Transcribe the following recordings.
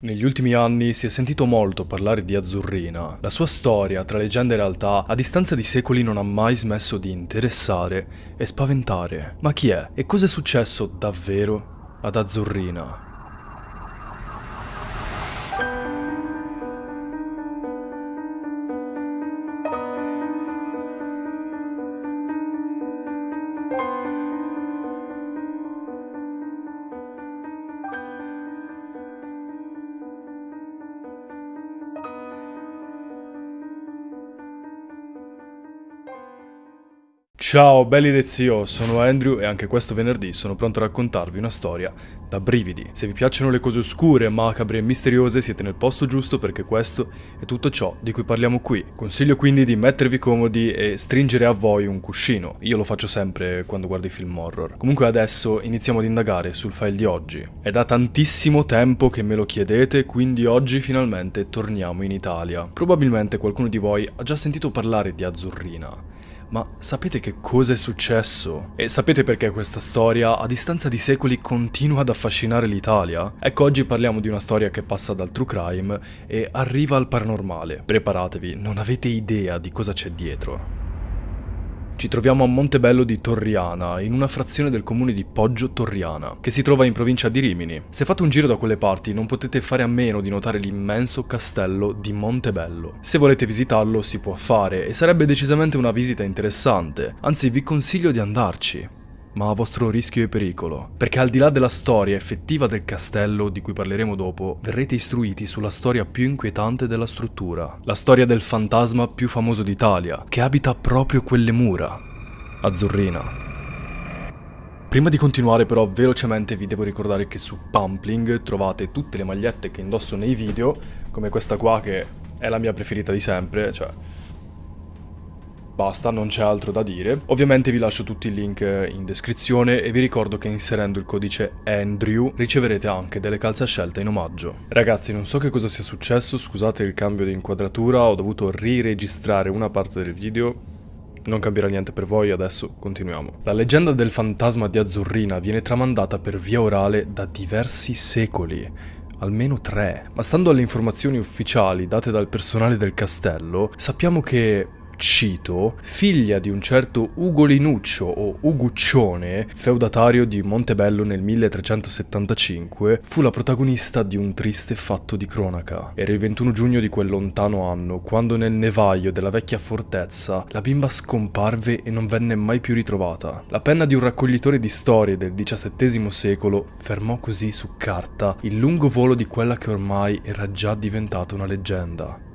Negli ultimi anni si è sentito molto parlare di Azzurrina. La sua storia, tra leggenda e realtà, a distanza di secoli non ha mai smesso di interessare e spaventare. Ma chi è e cosa è successo davvero ad Azzurrina? Ciao belli del zio, sono Andrew e anche questo venerdì sono pronto a raccontarvi una storia da brividi. Se vi piacciono le cose oscure, macabre e misteriose siete nel posto giusto perché questo è tutto ciò di cui parliamo qui. Consiglio quindi di mettervi comodi e stringere a voi un cuscino. Io lo faccio sempre quando guardo i film horror. Comunque adesso iniziamo ad indagare sul file di oggi. È da tantissimo tempo che me lo chiedete, quindi oggi finalmente torniamo in Italia. Probabilmente qualcuno di voi ha già sentito parlare di Azzurrina ma sapete che cosa è successo? E sapete perché questa storia, a distanza di secoli, continua ad affascinare l'Italia? Ecco, oggi parliamo di una storia che passa dal true crime e arriva al paranormale. Preparatevi, non avete idea di cosa c'è dietro. Ci troviamo a Montebello di Torriana, in una frazione del comune di Poggio Torriana, che si trova in provincia di Rimini. Se fate un giro da quelle parti non potete fare a meno di notare l'immenso castello di Montebello. Se volete visitarlo si può fare e sarebbe decisamente una visita interessante, anzi vi consiglio di andarci ma a vostro rischio e pericolo, perché al di là della storia effettiva del castello, di cui parleremo dopo, verrete istruiti sulla storia più inquietante della struttura, la storia del fantasma più famoso d'Italia, che abita proprio quelle mura, Azzurrina. Prima di continuare però velocemente vi devo ricordare che su Pumpling trovate tutte le magliette che indosso nei video, come questa qua che è la mia preferita di sempre, cioè Basta, non c'è altro da dire. Ovviamente vi lascio tutti i link eh, in descrizione e vi ricordo che inserendo il codice ANDREW riceverete anche delle calze a scelta in omaggio. Ragazzi, non so che cosa sia successo, scusate il cambio di inquadratura, ho dovuto riregistrare una parte del video non cambierà niente per voi, adesso continuiamo. La leggenda del fantasma di Azzurrina viene tramandata per via orale da diversi secoli, almeno tre, ma stando alle informazioni ufficiali date dal personale del castello, sappiamo che Cito, figlia di un certo Ugolinuccio o Uguccione, feudatario di Montebello nel 1375, fu la protagonista di un triste fatto di cronaca. Era il 21 giugno di quel lontano anno, quando nel nevaio della vecchia fortezza la bimba scomparve e non venne mai più ritrovata. La penna di un raccoglitore di storie del XVII secolo fermò così su carta il lungo volo di quella che ormai era già diventata una leggenda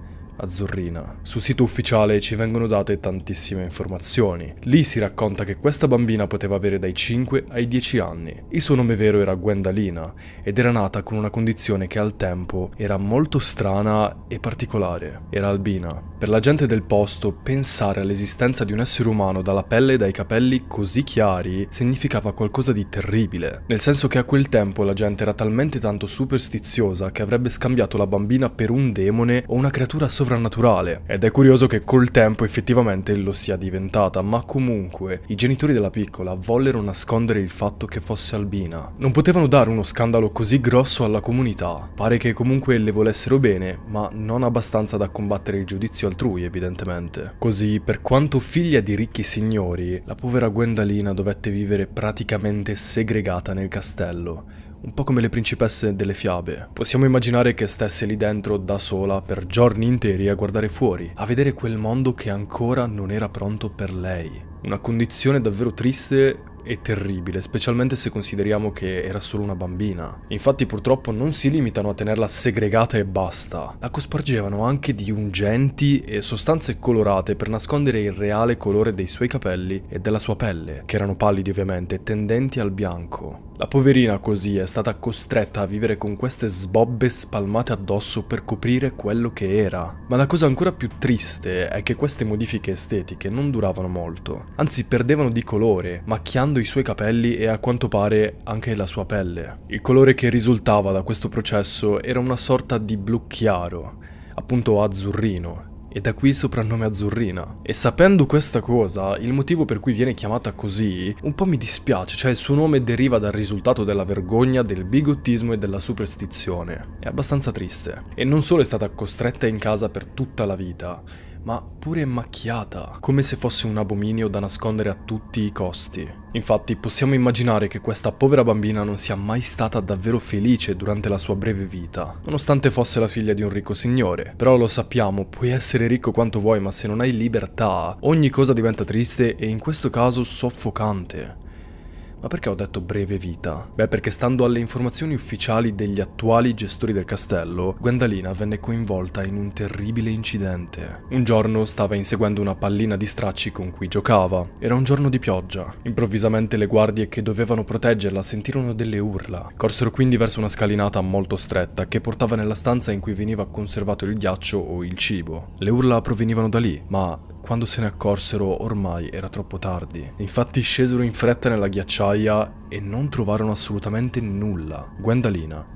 azzurrina. Sul sito ufficiale ci vengono date tantissime informazioni. Lì si racconta che questa bambina poteva avere dai 5 ai 10 anni. Il suo nome vero era Gwendalina ed era nata con una condizione che al tempo era molto strana e particolare. Era albina. Per la gente del posto, pensare all'esistenza di un essere umano dalla pelle e dai capelli così chiari significava qualcosa di terribile, nel senso che a quel tempo la gente era talmente tanto superstiziosa che avrebbe scambiato la bambina per un demone o una creatura sovrannaturale soprannaturale ed è curioso che col tempo effettivamente lo sia diventata, ma comunque i genitori della piccola vollero nascondere il fatto che fosse albina. Non potevano dare uno scandalo così grosso alla comunità, pare che comunque le volessero bene, ma non abbastanza da combattere il giudizio altrui evidentemente. Così, per quanto figlia di ricchi signori, la povera Gwendalina dovette vivere praticamente segregata nel castello un po' come le principesse delle fiabe, possiamo immaginare che stesse lì dentro da sola per giorni interi a guardare fuori, a vedere quel mondo che ancora non era pronto per lei. Una condizione davvero triste e terribile, specialmente se consideriamo che era solo una bambina. Infatti purtroppo non si limitano a tenerla segregata e basta, la cospargevano anche di ungenti e sostanze colorate per nascondere il reale colore dei suoi capelli e della sua pelle, che erano pallidi ovviamente, tendenti al bianco. La poverina così è stata costretta a vivere con queste sbobbe spalmate addosso per coprire quello che era. Ma la cosa ancora più triste è che queste modifiche estetiche non duravano molto, anzi perdevano di colore, macchiando bruciando i suoi capelli e a quanto pare anche la sua pelle. Il colore che risultava da questo processo era una sorta di blu chiaro, appunto azzurrino, e da qui il soprannome Azzurrina. E sapendo questa cosa, il motivo per cui viene chiamata così, un po' mi dispiace, cioè il suo nome deriva dal risultato della vergogna, del bigottismo e della superstizione. È abbastanza triste. E non solo è stata costretta in casa per tutta la vita, ma pure macchiata, come se fosse un abominio da nascondere a tutti i costi. Infatti possiamo immaginare che questa povera bambina non sia mai stata davvero felice durante la sua breve vita, nonostante fosse la figlia di un ricco signore. Però lo sappiamo, puoi essere ricco quanto vuoi, ma se non hai libertà, ogni cosa diventa triste e in questo caso soffocante. Ma perché ho detto breve vita? Beh, perché stando alle informazioni ufficiali degli attuali gestori del castello, Gwendalina venne coinvolta in un terribile incidente. Un giorno stava inseguendo una pallina di stracci con cui giocava. Era un giorno di pioggia. Improvvisamente le guardie che dovevano proteggerla sentirono delle urla. Corsero quindi verso una scalinata molto stretta che portava nella stanza in cui veniva conservato il ghiaccio o il cibo. Le urla provenivano da lì, ma quando se ne accorsero ormai era troppo tardi. Infatti scesero in fretta nella ghiacciaia e non trovarono assolutamente nulla. Gwendalina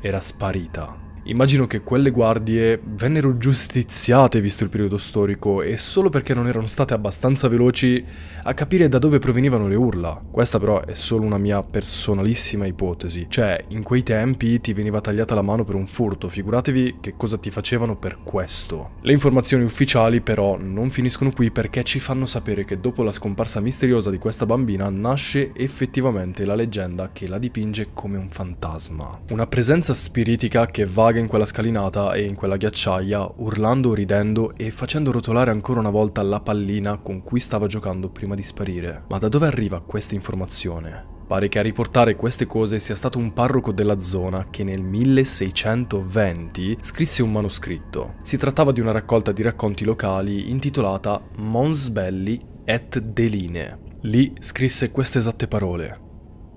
era sparita. Immagino che quelle guardie vennero giustiziate visto il periodo storico e solo perché non erano state abbastanza veloci a capire da dove provenivano le urla. Questa però è solo una mia personalissima ipotesi. Cioè, in quei tempi ti veniva tagliata la mano per un furto, figuratevi che cosa ti facevano per questo. Le informazioni ufficiali però non finiscono qui perché ci fanno sapere che dopo la scomparsa misteriosa di questa bambina nasce effettivamente la leggenda che la dipinge come un fantasma. Una presenza spiritica che va divaga in quella scalinata e in quella ghiacciaia, urlando, ridendo e facendo rotolare ancora una volta la pallina con cui stava giocando prima di sparire. Ma da dove arriva questa informazione? Pare che a riportare queste cose sia stato un parroco della zona che nel 1620 scrisse un manoscritto. Si trattava di una raccolta di racconti locali intitolata Monsbelli et Deline. Lì scrisse queste esatte parole.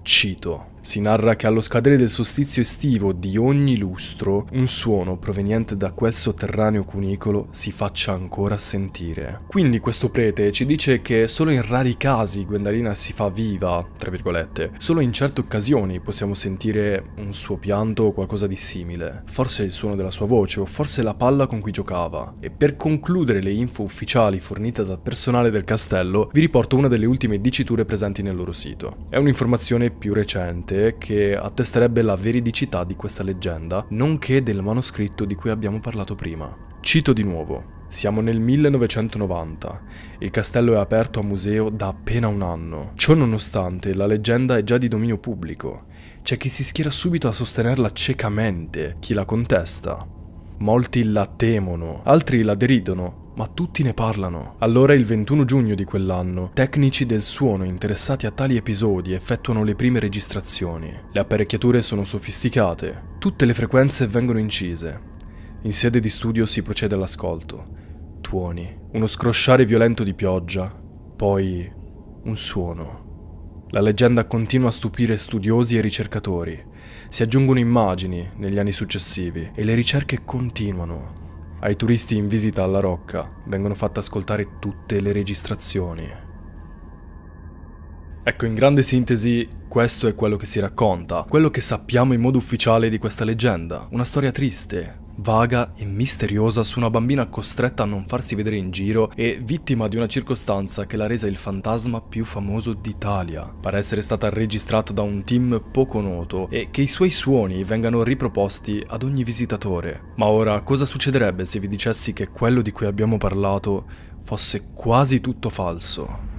Cito. Si narra che allo scadere del solstizio estivo di ogni lustro, un suono proveniente da quel sotterraneo cunicolo si faccia ancora sentire. Quindi questo prete ci dice che solo in rari casi Gwendalina si fa viva, tra virgolette, solo in certe occasioni possiamo sentire un suo pianto o qualcosa di simile, forse il suono della sua voce o forse la palla con cui giocava. E per concludere le info ufficiali fornite dal personale del castello, vi riporto una delle ultime diciture presenti nel loro sito. È un'informazione più recente recente che attesterebbe la veridicità di questa leggenda, nonché del manoscritto di cui abbiamo parlato prima. Cito di nuovo. Siamo nel 1990, il castello è aperto a museo da appena un anno. Ciò nonostante, la leggenda è già di dominio pubblico. C'è chi si schiera subito a sostenerla ciecamente, chi la contesta. Molti la temono, altri la deridono ma tutti ne parlano. Allora il 21 giugno di quell'anno, tecnici del suono interessati a tali episodi effettuano le prime registrazioni. Le apparecchiature sono sofisticate, tutte le frequenze vengono incise. In sede di studio si procede all'ascolto. Tuoni, uno scrosciare violento di pioggia, poi un suono. La leggenda continua a stupire studiosi e ricercatori. Si aggiungono immagini negli anni successivi e le ricerche continuano. Ai turisti in visita alla Rocca vengono fatte ascoltare tutte le registrazioni. Ecco, in grande sintesi, questo è quello che si racconta, quello che sappiamo in modo ufficiale di questa leggenda. Una storia triste, vaga e misteriosa su una bambina costretta a non farsi vedere in giro e vittima di una circostanza che l'ha resa il fantasma più famoso d'Italia. Pare essere stata registrata da un team poco noto e che i suoi suoni vengano riproposti ad ogni visitatore. Ma ora, cosa succederebbe se vi dicessi che quello di cui abbiamo parlato fosse quasi tutto falso?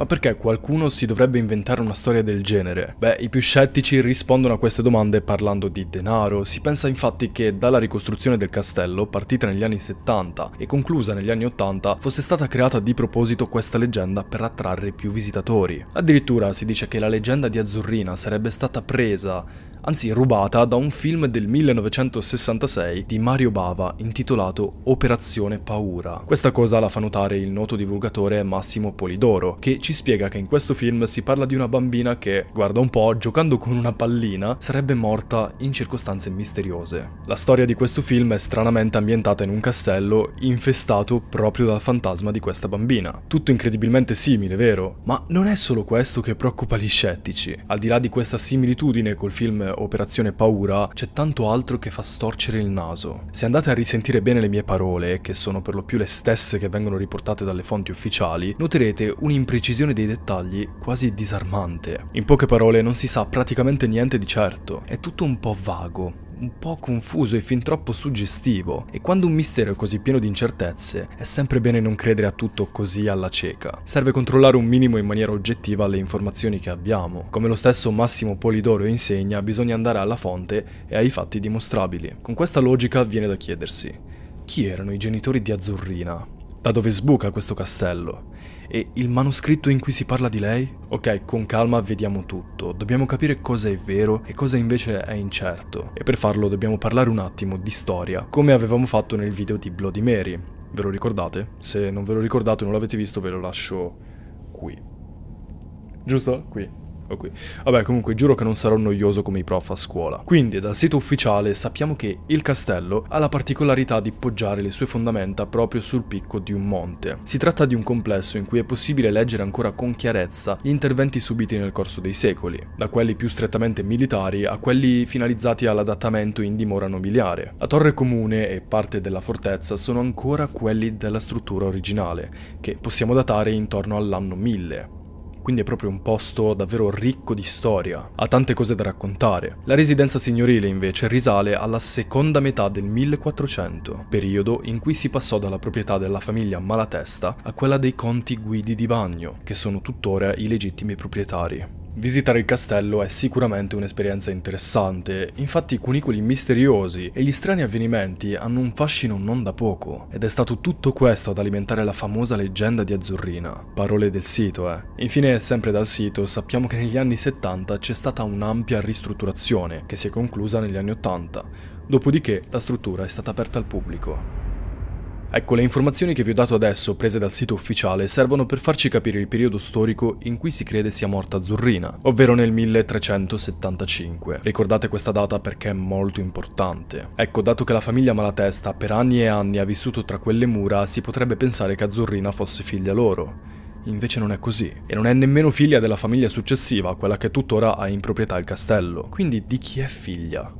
Ma perché qualcuno si dovrebbe inventare una storia del genere? Beh, i più scettici rispondono a queste domande parlando di denaro. Si pensa infatti che dalla ricostruzione del castello, partita negli anni 70 e conclusa negli anni 80, fosse stata creata di proposito questa leggenda per attrarre più visitatori. Addirittura si dice che la leggenda di Azzurrina sarebbe stata presa anzi rubata da un film del 1966 di Mario Bava intitolato Operazione Paura. Questa cosa la fa notare il noto divulgatore Massimo Polidoro, che ci ci spiega che in questo film si parla di una bambina che, guarda un po', giocando con una pallina, sarebbe morta in circostanze misteriose. La storia di questo film è stranamente ambientata in un castello infestato proprio dal fantasma di questa bambina. Tutto incredibilmente simile, vero? Ma non è solo questo che preoccupa gli scettici. Al di là di questa similitudine col film Operazione Paura, c'è tanto altro che fa storcere il naso. Se andate a risentire bene le mie parole, che sono per lo più le stesse che vengono riportate dalle fonti ufficiali, noterete un'imprecisione precisione dei dettagli quasi disarmante. In poche parole non si sa praticamente niente di certo, è tutto un po' vago, un po' confuso e fin troppo suggestivo, e quando un mistero è così pieno di incertezze, è sempre bene non credere a tutto così alla cieca. Serve controllare un minimo in maniera oggettiva le informazioni che abbiamo. Come lo stesso Massimo Polidoro insegna, bisogna andare alla fonte e ai fatti dimostrabili. Con questa logica viene da chiedersi, chi erano i genitori di Azzurrina? Da dove sbuca questo castello? E il manoscritto in cui si parla di lei? Ok, con calma vediamo tutto. Dobbiamo capire cosa è vero e cosa invece è incerto. E per farlo dobbiamo parlare un attimo di storia, come avevamo fatto nel video di Bloody Mary. Ve lo ricordate? Se non ve lo ricordate o non l'avete visto ve lo lascio qui. Giusto? Qui. Ecco qui. Vabbè, comunque giuro che non sarò noioso come i prof a scuola. Quindi, dal sito ufficiale sappiamo che il castello ha la particolarità di poggiare le sue fondamenta proprio sul picco di un monte. Si tratta di un complesso in cui è possibile leggere ancora con chiarezza gli interventi subiti nel corso dei secoli, da quelli più strettamente militari a quelli finalizzati all'adattamento in dimora nobiliare. La torre comune e parte della fortezza sono ancora quelli della struttura originale, che possiamo datare intorno all'anno 1000 quindi è proprio un posto davvero ricco di storia, ha tante cose da raccontare. La residenza signorile invece risale alla seconda metà del 1400, periodo in cui si passò dalla proprietà della famiglia Malatesta a quella dei conti guidi di Bagno, che sono tuttora i legittimi proprietari. Visitare il castello è sicuramente un'esperienza interessante, infatti i cunicoli misteriosi e gli strani avvenimenti hanno un fascino non da poco, ed è stato tutto questo ad alimentare la famosa leggenda di Azzurrina. Parole del sito, eh. Infine, sempre dal sito, sappiamo che negli anni 70 c'è stata un'ampia ristrutturazione, che si è conclusa negli anni 80, dopodiché la struttura è stata aperta al pubblico. Ecco, le informazioni che vi ho dato adesso, prese dal sito ufficiale, servono per farci capire il periodo storico in cui si crede sia morta Zurrina, ovvero nel 1375. Ricordate questa data perché è molto importante. Ecco, dato che la famiglia Malatesta per anni e anni ha vissuto tra quelle mura, si potrebbe pensare che Azzurrina fosse figlia loro. Invece non è così, e non è nemmeno figlia della famiglia successiva, quella che tuttora ha in proprietà il castello. Quindi di chi è figlia?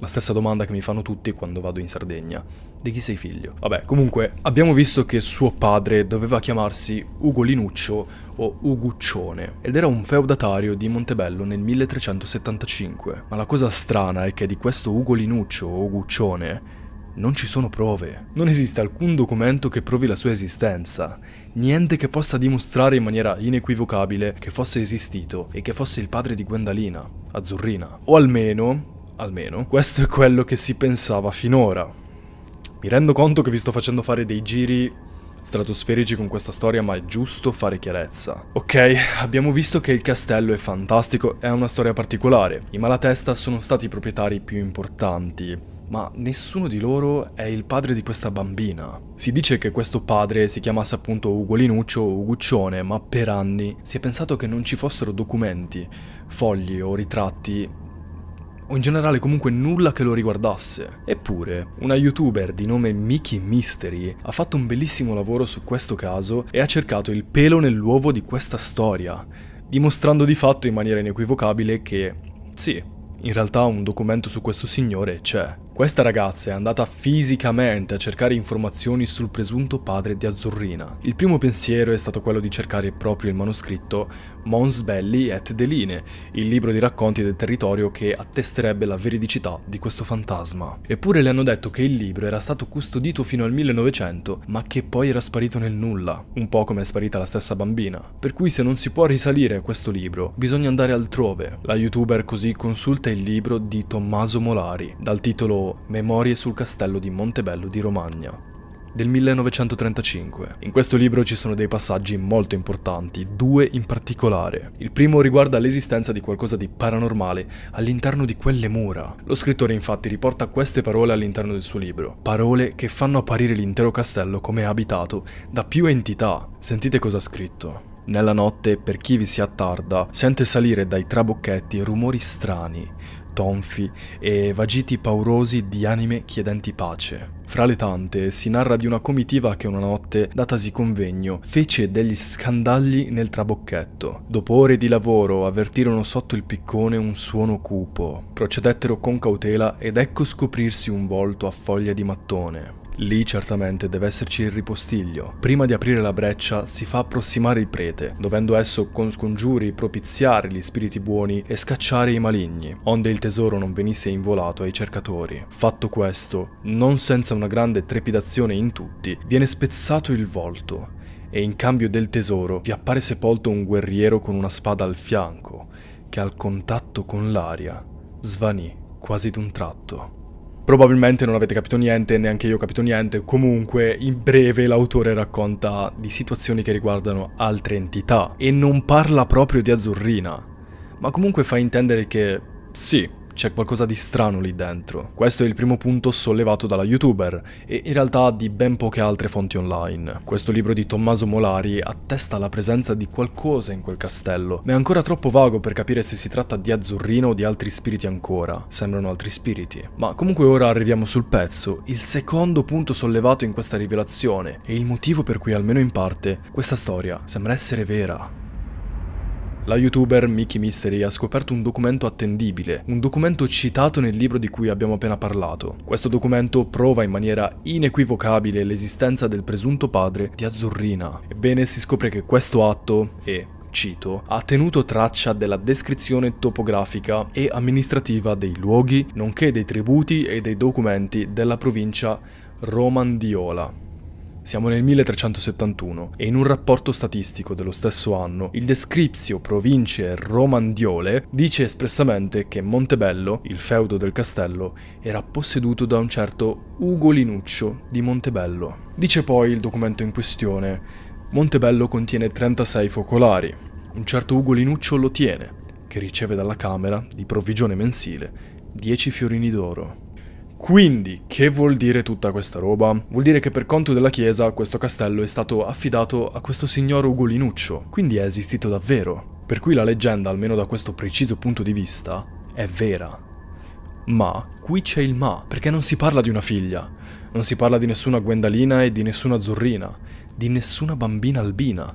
La stessa domanda che mi fanno tutti quando vado in Sardegna. Di chi sei figlio? Vabbè, comunque, abbiamo visto che suo padre doveva chiamarsi Ugolinuccio o Uguccione ed era un feudatario di Montebello nel 1375. Ma la cosa strana è che di questo Ugolinuccio o Uguccione non ci sono prove. Non esiste alcun documento che provi la sua esistenza, niente che possa dimostrare in maniera inequivocabile che fosse esistito e che fosse il padre di Gwendalina, Azzurrina. O almeno almeno, questo è quello che si pensava finora. Mi rendo conto che vi sto facendo fare dei giri stratosferici con questa storia, ma è giusto fare chiarezza. Ok, abbiamo visto che il castello è fantastico, è una storia particolare. I Malatesta sono stati i proprietari più importanti, ma nessuno di loro è il padre di questa bambina. Si dice che questo padre si chiamasse appunto Ugolinuccio o Uguccione, ma per anni si è pensato che non ci fossero documenti, fogli o ritratti o in generale comunque nulla che lo riguardasse. Eppure, una youtuber di nome Mickey Mystery ha fatto un bellissimo lavoro su questo caso e ha cercato il pelo nell'uovo di questa storia, dimostrando di fatto in maniera inequivocabile che, sì, in realtà un documento su questo signore c'è. Questa ragazza è andata fisicamente a cercare informazioni sul presunto padre di Azzurrina. Il primo pensiero è stato quello di cercare proprio il manoscritto Mons Belli et Deline, il libro di racconti del territorio che attesterebbe la veridicità di questo fantasma. Eppure le hanno detto che il libro era stato custodito fino al 1900, ma che poi era sparito nel nulla, un po' come è sparita la stessa bambina. Per cui se non si può risalire a questo libro, bisogna andare altrove. La youtuber così consulta il libro di Tommaso Molari, dal titolo Memorie sul castello di Montebello di Romagna, del 1935. In questo libro ci sono dei passaggi molto importanti, due in particolare. Il primo riguarda l'esistenza di qualcosa di paranormale all'interno di quelle mura. Lo scrittore infatti riporta queste parole all'interno del suo libro, parole che fanno apparire l'intero castello come abitato da più entità. Sentite cosa ha scritto. Nella notte, per chi vi si attarda, sente salire dai trabocchetti rumori strani, tonfi e vagiti paurosi di anime chiedenti pace. Fra le tante si narra di una comitiva che una notte, datasi convegno, fece degli scandali nel trabocchetto. Dopo ore di lavoro avvertirono sotto il piccone un suono cupo. Procedettero con cautela ed ecco scoprirsi un volto a foglia di mattone. Lì certamente deve esserci il ripostiglio. Prima di aprire la breccia si fa approssimare il prete, dovendo esso con scongiuri propiziare gli spiriti buoni e scacciare i maligni, onde il tesoro non venisse involato ai cercatori. Fatto questo, non senza una grande trepidazione in tutti, viene spezzato il volto e in cambio del tesoro vi appare sepolto un guerriero con una spada al fianco, che al contatto con l'aria svanì quasi d'un tratto. Probabilmente non avete capito niente, neanche io ho capito niente, comunque in breve l'autore racconta di situazioni che riguardano altre entità e non parla proprio di Azzurrina, ma comunque fa intendere che sì, c'è qualcosa di strano lì dentro. Questo è il primo punto sollevato dalla youtuber e in realtà di ben poche altre fonti online. Questo libro di Tommaso Molari attesta la presenza di qualcosa in quel castello, ma è ancora troppo vago per capire se si tratta di azzurrino o di altri spiriti ancora. Sembrano altri spiriti. Ma comunque ora arriviamo sul pezzo, il secondo punto sollevato in questa rivelazione e il motivo per cui almeno in parte questa storia sembra essere vera. La youtuber Mickey Mystery ha scoperto un documento attendibile, un documento citato nel libro di cui abbiamo appena parlato. Questo documento prova in maniera inequivocabile l'esistenza del presunto padre di Azzurrina. Ebbene, si scopre che questo atto è cito, ha tenuto traccia della descrizione topografica e amministrativa dei luoghi, nonché dei tributi e dei documenti della provincia romandiola. Siamo nel 1371 e in un rapporto statistico dello stesso anno il Descriptio province Romandiole dice espressamente che Montebello, il feudo del castello, era posseduto da un certo Ugolinuccio di Montebello. Dice poi il documento in questione, Montebello contiene 36 focolari, un certo Ugolinuccio lo tiene, che riceve dalla Camera, di provvigione mensile, 10 fiorini d'oro. Quindi, che vuol dire tutta questa roba? Vuol dire che per conto della chiesa questo castello è stato affidato a questo signor Ugolinuccio, quindi è esistito davvero. Per cui la leggenda, almeno da questo preciso punto di vista, è vera. Ma qui c'è il ma, perché non si parla di una figlia, non si parla di nessuna Gwendalina e di nessuna Azzurrina, di nessuna bambina albina,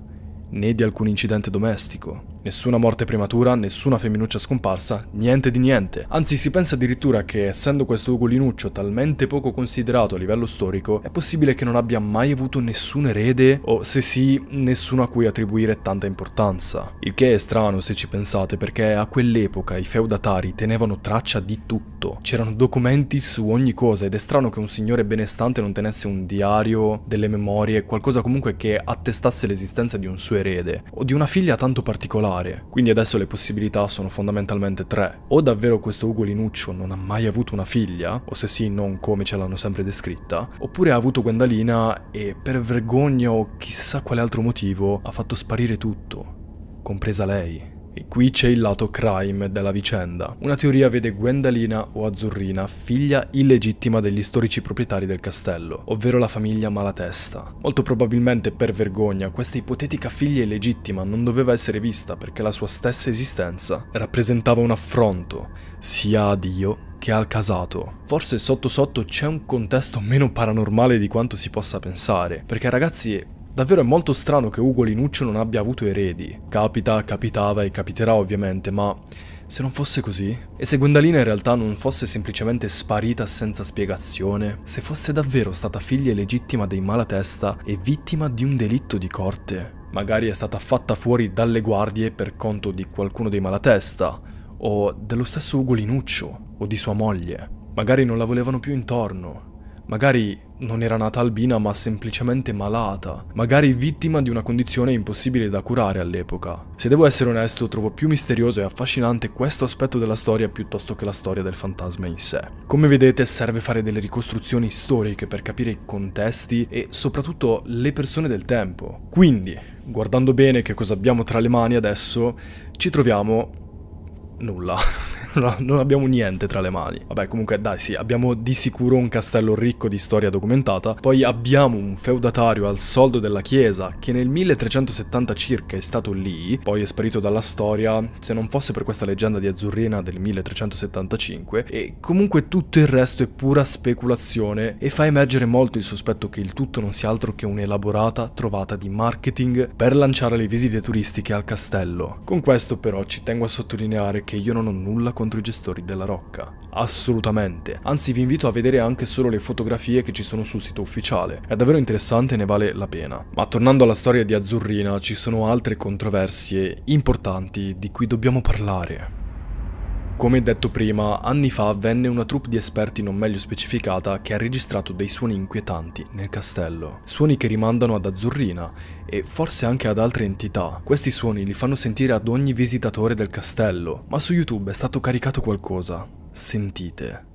né di alcun incidente domestico. Nessuna morte prematura, nessuna femminuccia scomparsa, niente di niente. Anzi, si pensa addirittura che, essendo questo ugolinuccio talmente poco considerato a livello storico, è possibile che non abbia mai avuto nessun erede o, se sì, nessuno a cui attribuire tanta importanza. Il che è strano se ci pensate, perché a quell'epoca i feudatari tenevano traccia di tutto. C'erano documenti su ogni cosa ed è strano che un signore benestante non tenesse un diario, delle memorie, qualcosa comunque che attestasse l'esistenza di un suo erede o di una figlia tanto particolare varie, quindi adesso le possibilità sono fondamentalmente tre. O davvero questo Ugo Linuccio non ha mai avuto una figlia, o se sì non come ce l'hanno sempre descritta, oppure ha avuto Gwendalina e per vergogna o chissà quale altro motivo ha fatto sparire tutto, compresa lei. E qui c'è il lato crime della vicenda. Una teoria vede Gwendalina o Azzurrina, figlia illegittima degli storici proprietari del castello, ovvero la famiglia Malatesta. Molto probabilmente per vergogna questa ipotetica figlia illegittima non doveva essere vista perché la sua stessa esistenza rappresentava un affronto sia a Dio che al casato. Forse sotto sotto c'è un contesto meno paranormale di quanto si possa pensare, perché ragazzi Davvero è molto strano che Ugo Linuccio non abbia avuto eredi. Capita, capitava e capiterà ovviamente, ma se non fosse così? E se Gwendalina in realtà non fosse semplicemente sparita senza spiegazione? Se fosse davvero stata figlia illegittima dei Malatesta e vittima di un delitto di corte? Magari è stata fatta fuori dalle guardie per conto di qualcuno dei Malatesta, o dello stesso Ugo Linuccio, o di sua moglie. Magari non la volevano più intorno. Magari non era nata albina ma semplicemente malata, magari vittima di una condizione impossibile da curare all'epoca. Se devo essere onesto, trovo più misterioso e affascinante questo aspetto della storia piuttosto che la storia del fantasma in sé. Come vedete serve fare delle ricostruzioni storiche per capire i contesti e soprattutto le persone del tempo. Quindi, guardando bene che cosa abbiamo tra le mani adesso, ci troviamo... nulla. non abbiamo niente tra le mani. Vabbè, comunque dai, sì, abbiamo di sicuro un castello ricco di storia documentata, poi abbiamo un feudatario al soldo della chiesa che nel 1370 circa è stato lì, poi è sparito dalla storia, se non fosse per questa leggenda di Azzurrina del 1375, e comunque tutto il resto è pura speculazione e fa emergere molto il sospetto che il tutto non sia altro che un'elaborata trovata di marketing per lanciare le visite turistiche al castello. Con questo però ci tengo a sottolineare che io non ho nulla contro contro i gestori della Rocca. Assolutamente. Anzi vi invito a vedere anche solo le fotografie che ci sono sul sito ufficiale. È davvero interessante e ne vale la pena. Ma tornando alla storia di Azzurrina ci sono altre controversie importanti di cui dobbiamo parlare. Come detto prima, anni fa venne una troupe di esperti non meglio specificata che ha registrato dei suoni inquietanti nel castello. Suoni che rimandano ad Azzurrina e forse anche ad altre entità. Questi suoni li fanno sentire ad ogni visitatore del castello, ma su YouTube è stato caricato qualcosa. Sentite.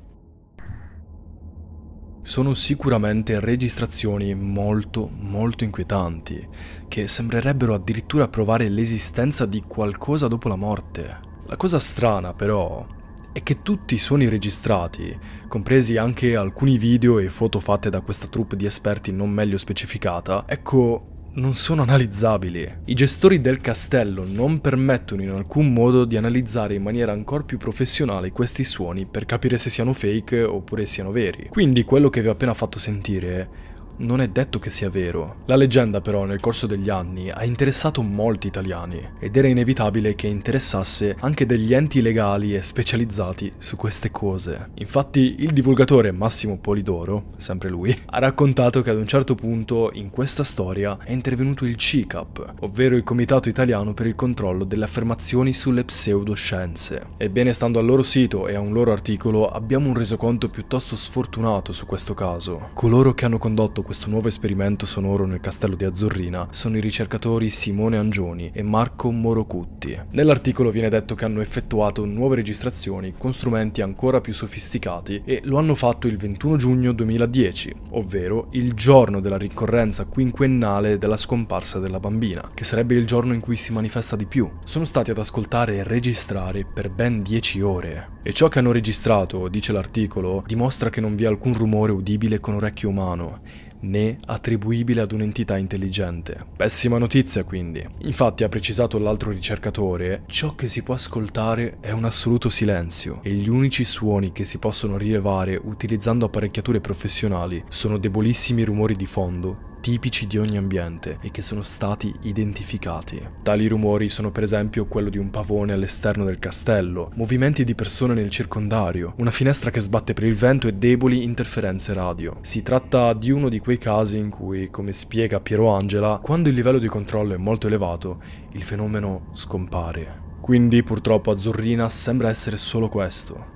Sono sicuramente registrazioni molto molto inquietanti, che sembrerebbero addirittura provare l'esistenza di qualcosa dopo la morte. La cosa strana però è che tutti i suoni registrati, compresi anche alcuni video e foto fatte da questa troupe di esperti non meglio specificata, ecco, non sono analizzabili. I gestori del castello non permettono in alcun modo di analizzare in maniera ancora più professionale questi suoni per capire se siano fake oppure siano veri. Quindi quello che vi ho appena fatto sentire non è detto che sia vero. La leggenda però nel corso degli anni ha interessato molti italiani ed era inevitabile che interessasse anche degli enti legali e specializzati su queste cose. Infatti il divulgatore Massimo Polidoro, sempre lui, ha raccontato che ad un certo punto in questa storia è intervenuto il CICAP, ovvero il Comitato Italiano per il Controllo delle Affermazioni sulle Pseudoscienze. Ebbene, stando al loro sito e a un loro articolo, abbiamo un resoconto piuttosto sfortunato su questo caso. Coloro che hanno condotto questo nuovo esperimento sonoro nel castello di Azzurrina sono i ricercatori Simone Angioni e Marco Morocutti. Nell'articolo viene detto che hanno effettuato nuove registrazioni con strumenti ancora più sofisticati e lo hanno fatto il 21 giugno 2010, ovvero il giorno della ricorrenza quinquennale della scomparsa della bambina, che sarebbe il giorno in cui si manifesta di più. Sono stati ad ascoltare e registrare per ben 10 ore. E ciò che hanno registrato, dice l'articolo, dimostra che non vi è alcun rumore udibile con orecchio umano, né attribuibile ad un'entità intelligente. Pessima notizia quindi. Infatti ha precisato l'altro ricercatore, ciò che si può ascoltare è un assoluto silenzio e gli unici suoni che si possono rilevare utilizzando apparecchiature professionali sono debolissimi rumori di fondo tipici di ogni ambiente e che sono stati identificati. Tali rumori sono per esempio quello di un pavone all'esterno del castello, movimenti di persone nel circondario, una finestra che sbatte per il vento e deboli interferenze radio. Si tratta di uno di quei casi in cui, come spiega Piero Angela, quando il livello di controllo è molto elevato, il fenomeno scompare. Quindi purtroppo Azzurrina sembra essere solo questo,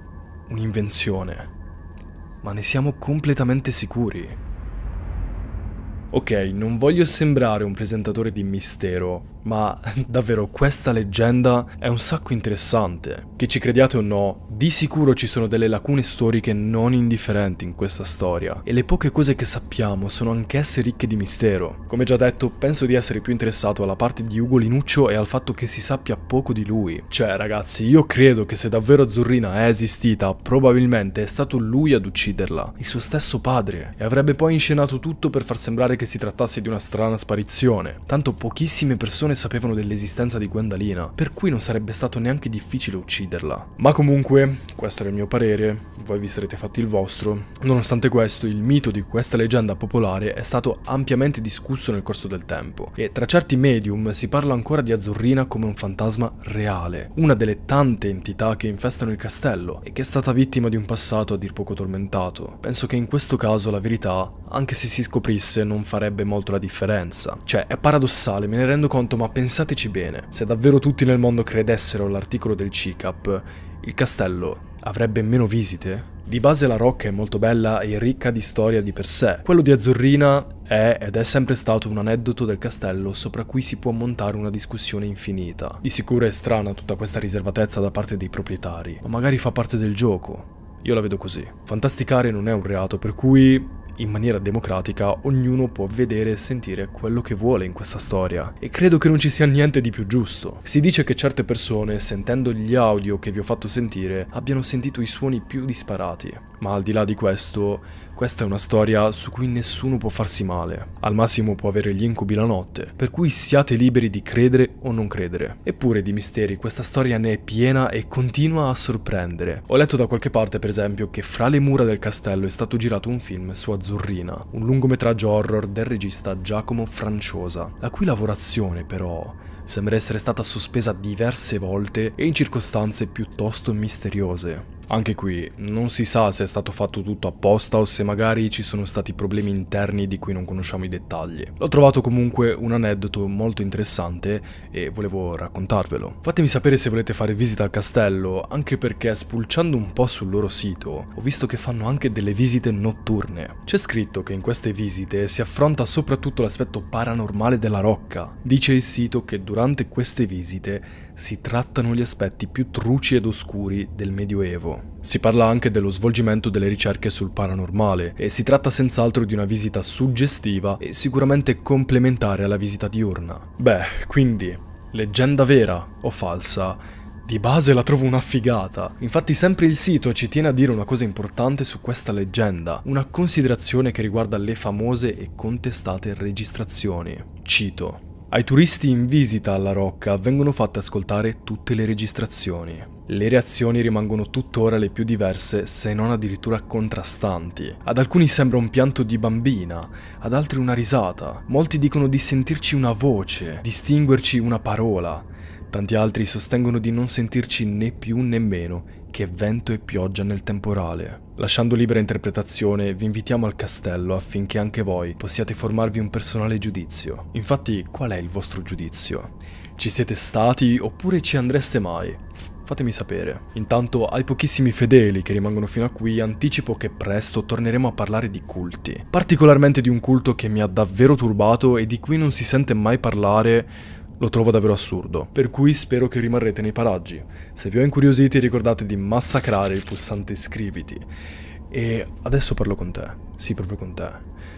un'invenzione. Ma ne siamo completamente sicuri. Ok, non voglio sembrare un presentatore di mistero, ma davvero questa leggenda è un sacco interessante. Che ci crediate o no, di sicuro ci sono delle lacune storiche non indifferenti in questa storia e le poche cose che sappiamo sono anch'esse ricche di mistero. Come già detto, penso di essere più interessato alla parte di Ugo Linuccio e al fatto che si sappia poco di lui. Cioè ragazzi, io credo che se davvero Azzurrina è esistita, probabilmente è stato lui ad ucciderla, il suo stesso padre, e avrebbe poi inscenato tutto per far sembrare che si trattasse di una strana sparizione. Tanto pochissime persone persone sapevano dell'esistenza di Gwendalina, per cui non sarebbe stato neanche difficile ucciderla. Ma comunque, questo era il mio parere, voi vi sarete fatti il vostro. Nonostante questo, il mito di questa leggenda popolare è stato ampiamente discusso nel corso del tempo, e tra certi medium si parla ancora di Azzurrina come un fantasma reale, una delle tante entità che infestano il castello e che è stata vittima di un passato a dir poco tormentato. Penso che in questo caso la verità, anche se si scoprisse, non farebbe molto la differenza. Cioè, è paradossale, me ne rendo conto, ma pensateci bene, se davvero tutti nel mondo credessero all'articolo del CICAP, il castello avrebbe meno visite? Di base la Rocca è molto bella e ricca di storia di per sé. Quello di Azzurrina è ed è sempre stato un aneddoto del castello sopra cui si può montare una discussione infinita. Di sicuro è strana tutta questa riservatezza da parte dei proprietari, ma magari fa parte del gioco. Io la vedo così. Fantasticare non è un reato, per cui in maniera democratica ognuno può vedere e sentire quello che vuole in questa storia e credo che non ci sia niente di più giusto. Si dice che certe persone, sentendo gli audio che vi ho fatto sentire, abbiano sentito i suoni più disparati, ma al di là di questo questa è una storia su cui nessuno può farsi male, al massimo può avere gli incubi la notte, per cui siate liberi di credere o non credere. Eppure di misteri questa storia ne è piena e continua a sorprendere. Ho letto da qualche parte per esempio che fra le mura del castello è stato girato un film su Azzurrina, un lungometraggio horror del regista Giacomo Franciosa, la cui lavorazione però sembra essere stata sospesa diverse volte e in circostanze piuttosto misteriose. Anche qui non si sa se è stato fatto tutto apposta o se magari ci sono stati problemi interni di cui non conosciamo i dettagli. L'ho trovato comunque un aneddoto molto interessante e volevo raccontarvelo. Fatemi sapere se volete fare visita al castello, anche perché spulciando un po' sul loro sito ho visto che fanno anche delle visite notturne. C'è scritto che in queste visite si affronta soprattutto l'aspetto paranormale della rocca. Dice il sito che durante queste visite si trattano gli aspetti più truci ed oscuri del Medioevo. Si parla anche dello svolgimento delle ricerche sul paranormale e si tratta senz'altro di una visita suggestiva e sicuramente complementare alla visita diurna. Beh, quindi, leggenda vera o falsa, di base la trovo una figata. Infatti sempre il sito ci tiene a dire una cosa importante su questa leggenda, una considerazione che riguarda le famose e contestate registrazioni. Cito. Ai turisti in visita alla Rocca vengono fatte ascoltare tutte le registrazioni. Le reazioni rimangono tuttora le più diverse, se non addirittura contrastanti. Ad alcuni sembra un pianto di bambina, ad altri una risata. Molti dicono di sentirci una voce, distinguerci una parola. Tanti altri sostengono di non sentirci né più né meno che vento e pioggia nel temporale. Lasciando libera interpretazione, vi invitiamo al castello affinché anche voi possiate formarvi un personale giudizio. Infatti, qual è il vostro giudizio? Ci siete stati oppure ci andreste mai? fatemi sapere. Intanto ai pochissimi fedeli che rimangono fino a qui anticipo che presto torneremo a parlare di culti, particolarmente di un culto che mi ha davvero turbato e di cui non si sente mai parlare lo trovo davvero assurdo, per cui spero che rimarrete nei paraggi. Se vi ho incuriositi ricordate di massacrare il pulsante iscriviti. E adesso parlo con te, sì proprio con te.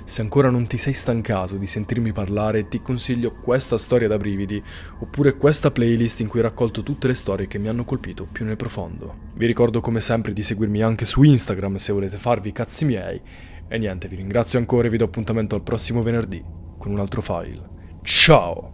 Se ancora non ti sei stancato di sentirmi parlare, ti consiglio questa storia da brividi, oppure questa playlist in cui ho raccolto tutte le storie che mi hanno colpito più nel profondo. Vi ricordo come sempre di seguirmi anche su Instagram se volete farvi i cazzi miei. E niente, vi ringrazio ancora e vi do appuntamento al prossimo venerdì con un altro file. Ciao!